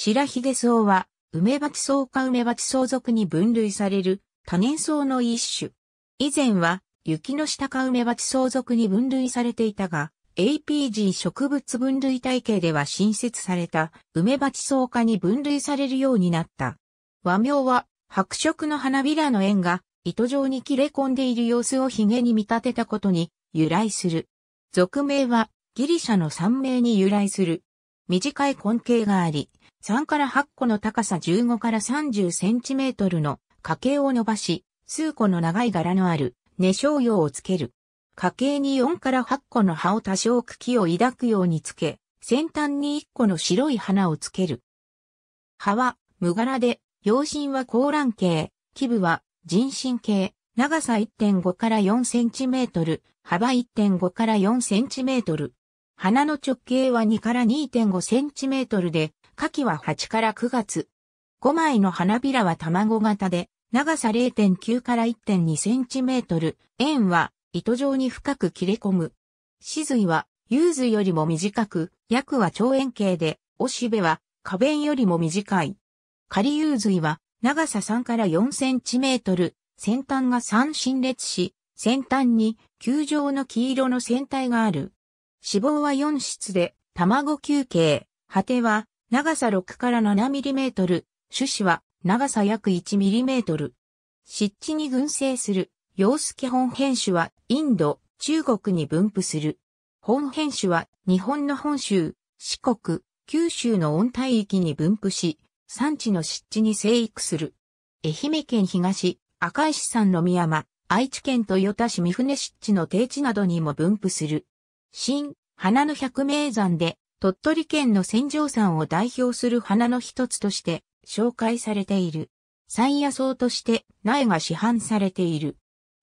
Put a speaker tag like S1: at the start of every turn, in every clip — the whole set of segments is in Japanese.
S1: 白髭草は、梅鉢草か梅鉢草属に分類される多年草の一種。以前は、雪の下か梅鉢草属に分類されていたが、APG 植物分類体系では新設された梅鉢草科に分類されるようになった。和名は白色の花びらの円が糸状に切れ込んでいる様子を髭に見立てたことに由来する。俗名はギリシャの三名に由来する。短い根茎があり、3から8個の高さ15から30センチメートルの家計を伸ばし、数個の長い柄のある根小葉をつける。家計に4から8個の葉を多少茎を抱くようにつけ、先端に1個の白い花をつける。葉は無柄で、葉身は高卵形、基部は人身形、長さ1.5から4センチメートル、幅1.5から4センチメートル。花の直径は2から2.5センチメートルで、夏季は8から9月。5枚の花びらは卵型で、長さ0.9から1.2センチメートル、円は糸状に深く切れ込む。死髄は、ー髄よりも短く、薬は長円形で、おしべは、花弁よりも短い。仮遊髄は、長さ3から4センチメートル、先端が3新列し、先端に球状の黄色の線体がある。脂肪は4質で、卵球形、果ては長さ6から7ミリメートル、種子は長さ約1ミリメートル。湿地に群生する、洋介基本変種はインド、中国に分布する。本変種は日本の本州、四国、九州の温帯域に分布し、産地の湿地に生育する。愛媛県東、赤石山の宮山、愛知県豊田市三船湿地の低地などにも分布する。新、花の百名山で鳥取県の戦場山を代表する花の一つとして紹介されている。山野草として苗が市販されている。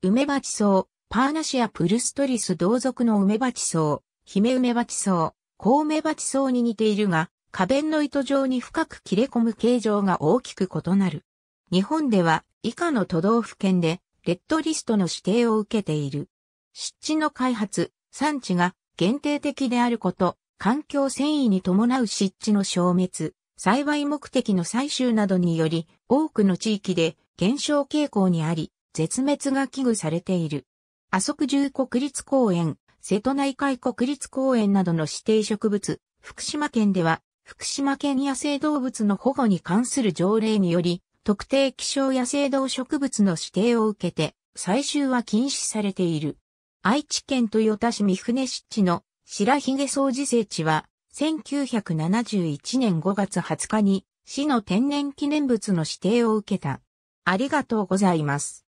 S1: 梅鉢草、パーナシアプルストリス同族の梅鉢草、姫梅鉢草、コウメ鉢草に似ているが、花弁の糸状に深く切れ込む形状が大きく異なる。日本では以下の都道府県でレッドリストの指定を受けている。湿地の開発、産地が限定的であること、環境繊維に伴う湿地の消滅、栽培目的の採集などにより、多くの地域で減少傾向にあり、絶滅が危惧されている。阿蘇十国立公園、瀬戸内海国立公園などの指定植物、福島県では、福島県野生動物の保護に関する条例により、特定希少野生動植物の指定を受けて、採集は禁止されている。愛知県豊田市三船湿地の白髭掃除聖地は、1971年5月20日に、市の天然記念物の指定を受けた。ありがとうございます。